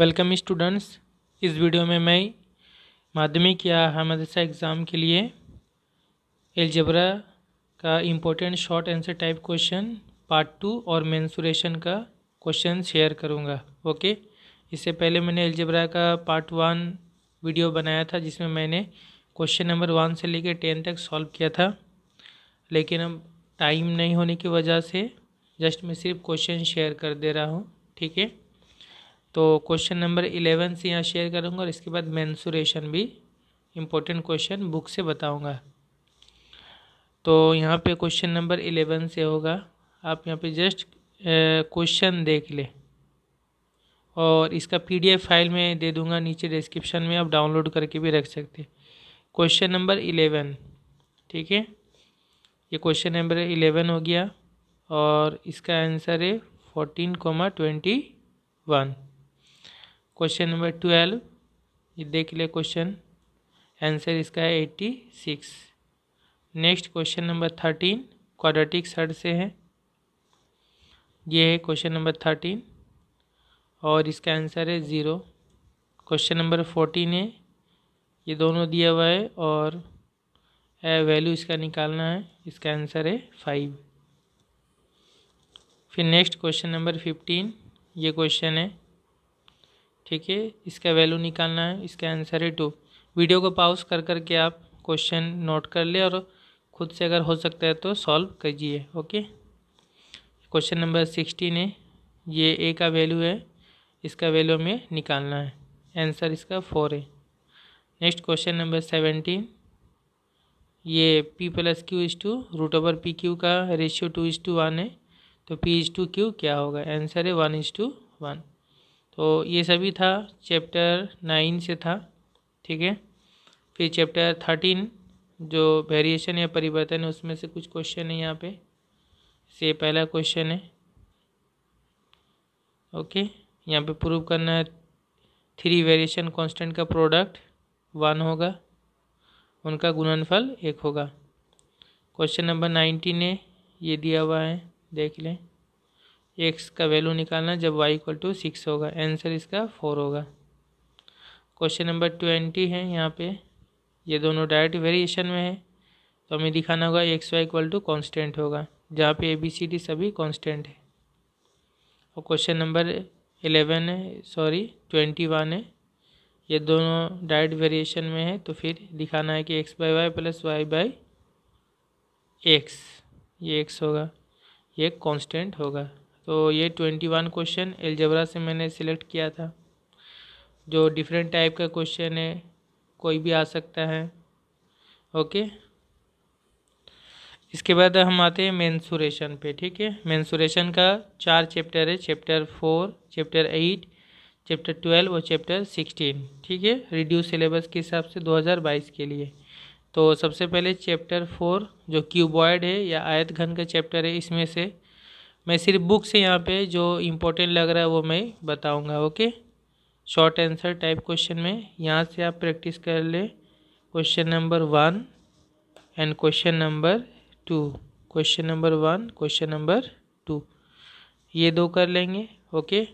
welcome students इस video में मैं माध्यमिक या मदरसा एग्ज़ाम के लिए एलजबरा का important short answer type question part two और मैंसुरेशन का क्वेश्चन शेयर करूँगा ओके इससे पहले मैंने एलजबरा का पार्ट वन वीडियो बनाया था जिसमें मैंने क्वेश्चन नंबर वन से लेकर टेन तक सॉल्व किया था लेकिन अब टाइम नहीं होने की वजह से जस्ट मैं सिर्फ क्वेश्चन शेयर कर दे रहा हूँ ठीक है तो क्वेश्चन नंबर इलेवन से यहाँ शेयर करूँगा और इसके बाद मैंसुरेशन भी इम्पोर्टेंट क्वेश्चन बुक से बताऊँगा तो यहाँ पे क्वेश्चन नंबर इलेवन से होगा आप यहाँ पे जस्ट क्वेश्चन देख ले और इसका पीडीएफ फाइल में दे दूँगा नीचे डिस्क्रिप्शन में आप डाउनलोड करके भी रख सकते क्वेश्चन नंबर इलेवन ठीक है ये क्वेश्चन नंबर इलेवन हो गया और इसका आंसर है fourteen comma twenty one question number twelve ये देख लिया क्वेश्चन आंसर इसका है eighty six next question number thirteen quadratic surd से है ये है क्वेश्चन नंबर थर्टीन और इसका आंसर है ज़ीरो क्वेश्चन नंबर फोर्टीन है ये दोनों दिया हुआ है और वैल्यू इसका निकालना है इसका आंसर है फाइव फिर नेक्स्ट क्वेश्चन नंबर फिफ्टीन ये क्वेश्चन है ठीक है इसका वैल्यू निकालना है इसका आंसर है टू वीडियो को पाउस कर करके आप क्वेश्चन नोट कर ले और खुद से अगर हो सकता है तो सॉल्व कीजिए ओके क्वेश्चन नंबर सिक्सटीन है ये ए का वैल्यू है इसका वैल्यू हमें निकालना है आंसर इसका फोर है नेक्स्ट क्वेश्चन नंबर सेवेंटीन ये P plus Q is to root over P Q का ratio two is to one है तो पी इज टू क्यू क्या होगा आंसर है वन इज टू वन तो ये सभी था चैप्टर नाइन से था ठीक है फिर चैप्टर थर्टीन जो वेरिएशन या परिवर्तन है उसमें से कुछ क्वेश्चन है यहाँ पे से पहला क्वेश्चन है ओके यहाँ पे प्रूव करना है थ्री वेरिएशन कांस्टेंट का प्रोडक्ट वन होगा उनका गुणनफल एक होगा क्वेश्चन नंबर नाइनटीन है ये दिया हुआ है देख लें एक्स का वैल्यू निकालना जब वाई इक्वल टू सिक्स होगा आंसर इसका फोर होगा क्वेश्चन नंबर ट्वेंटी है यहाँ पे ये दोनों डायरेक्ट वेरिएशन में है तो हमें दिखाना होगा X Y equal to constant होगा जहाँ पे ए बी सी डी सभी कॉन्स्टेंट है और क्वेश्चन नंबर एलेवन है सॉरी ट्वेंटी वन है ये दोनों डायरेक्ट वेरिएशन में है तो फिर दिखाना है कि X by Y plus Y by X ये एक्स होगा ये कॉन्स्टेंट होगा तो ये ट्वेंटी वन क्वेश्चन एलजबरा से मैंने सिलेक्ट किया था जो डिफरेंट टाइप का क्वेश्चन है कोई भी आ सकता है ओके इसके बाद हम आते हैं मैंसूरेशन पे ठीक है मैंसूरेशन का चार चैप्टर है chapter four chapter eight chapter twelve और चैप्टर सिक्सटीन ठीक है रिड्यूस सिलेबस के हिसाब से 2022 के लिए तो सबसे पहले चैप्टर फोर जो क्यूबॉयड है या आयत घन का चैप्टर है इसमें से मैं सिर्फ बुक से यहाँ पे जो इम्पोर्टेंट लग रहा है वो मैं बताऊँगा okay short answer type question में यहाँ से आप प्रैक्टिस कर लें question number one and question number two question number one question number two ये दो कर लेंगे ओके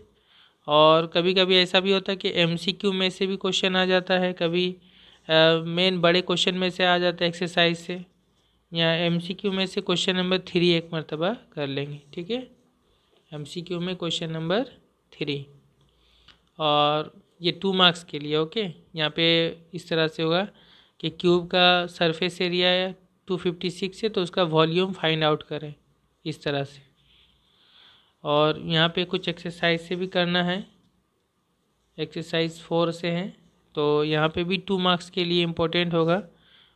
और कभी कभी ऐसा भी होता है कि क्यू में से भी क्वेश्चन आ जाता है कभी मेन बड़े क्वेश्चन में से आ जाता है एक्सरसाइज से यहाँ एमसीक्यू में से क्वेश्चन नंबर थ्री एक मरतबा कर लेंगे ठीक है एमसीक्यू में क्वेश्चन नंबर थ्री और ये टू मार्क्स के लिए ओके यहाँ पे इस तरह से होगा कि क्यूब का सरफेस एरिया है टू फिफ्टी सिक्स है तो उसका वॉल्यूम फाइंड आउट करें इस तरह से और यहाँ पे कुछ एक्सरसाइज से भी करना है एक्सरसाइज फोर से हैं तो यहाँ पे भी टू मार्क्स के लिए इम्पोर्टेंट होगा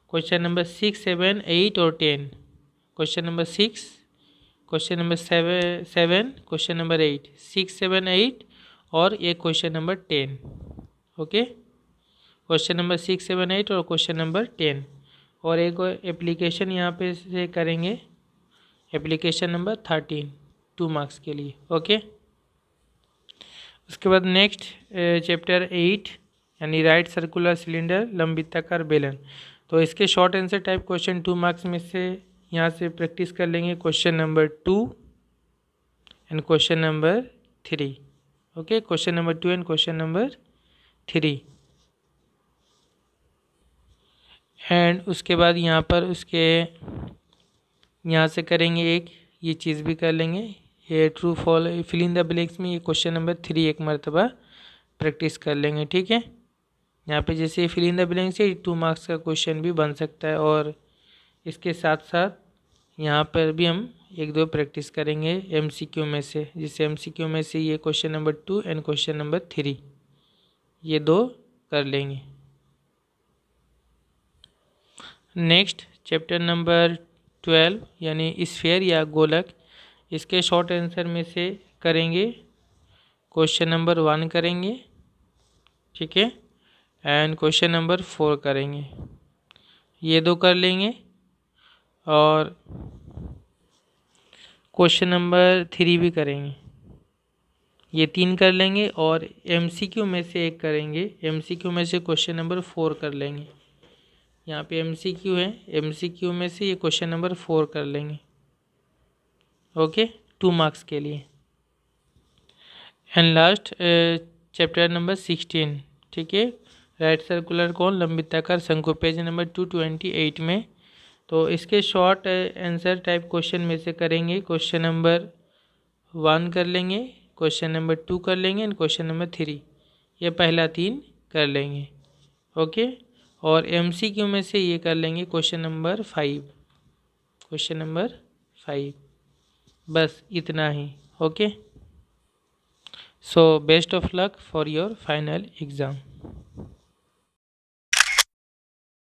question number six seven eight और ten question number six question number seven seven question number eight six seven eight और ये question number ten okay question number six seven eight और question number ten और एक application यहाँ पे से करेंगे application number thirteen two marks के लिए ओके उसके बाद नेक्स्ट चैप्टर एट यानी राइट सर्कुलर सिलेंडर तक बेलन तो इसके short answer type question two marks में से यहाँ से प्रैक्टिस कर लेंगे question number two and question number three okay question number two and question number three and उसके बाद यहाँ पर उसके यहाँ से करेंगे एक ये चीज़ भी कर लेंगे ये true false filling the blanks में ये क्वेश्चन नंबर थ्री एक मरतबा प्रैक्टिस कर लेंगे ठीक है यहाँ पे जैसे फिल इन द ब्लैंक से टू मार्क्स का क्वेश्चन भी बन सकता है और इसके साथ साथ यहाँ पर भी हम एक दो प्रैक्टिस करेंगे एमसीक्यू में से जैसे एमसीक्यू में से ये question number two and question number three ये दो कर लेंगे नेक्स्ट चैप्टर नंबर ट्वेल्व यानी स्फेयर या गोलक इसके शॉर्ट आंसर में से करेंगे क्वेश्चन नंबर वन करेंगे ठीक है एंड क्वेश्चन नंबर फोर करेंगे ये दो कर लेंगे और क्वेश्चन नंबर थ्री भी करेंगे ये तीन कर लेंगे और एमसीक्यू में से एक करेंगे एमसीक्यू में से क्वेश्चन नंबर फोर कर लेंगे यहाँ पे एमसीक्यू है एमसीक्यू में से ये क्वेश्चन नंबर फोर कर लेंगे ओके टू मार्क्स के लिए and last chapter number sixteen ठीक है राइट सर्कुलर कोन लंबिताकार शंकु page number two twenty eight में तो इसके शॉर्ट आंसर टाइप क्वेश्चन में से करेंगे क्वेश्चन नंबर वन कर लेंगे क्वेश्चन नंबर टू कर लेंगे एंड क्वेश्चन नंबर थ्री ये पहला तीन कर लेंगे ओके और एमसीक्यू में से ये कर लेंगे question number five question number five बस इतना ही okay so best of luck for your final exam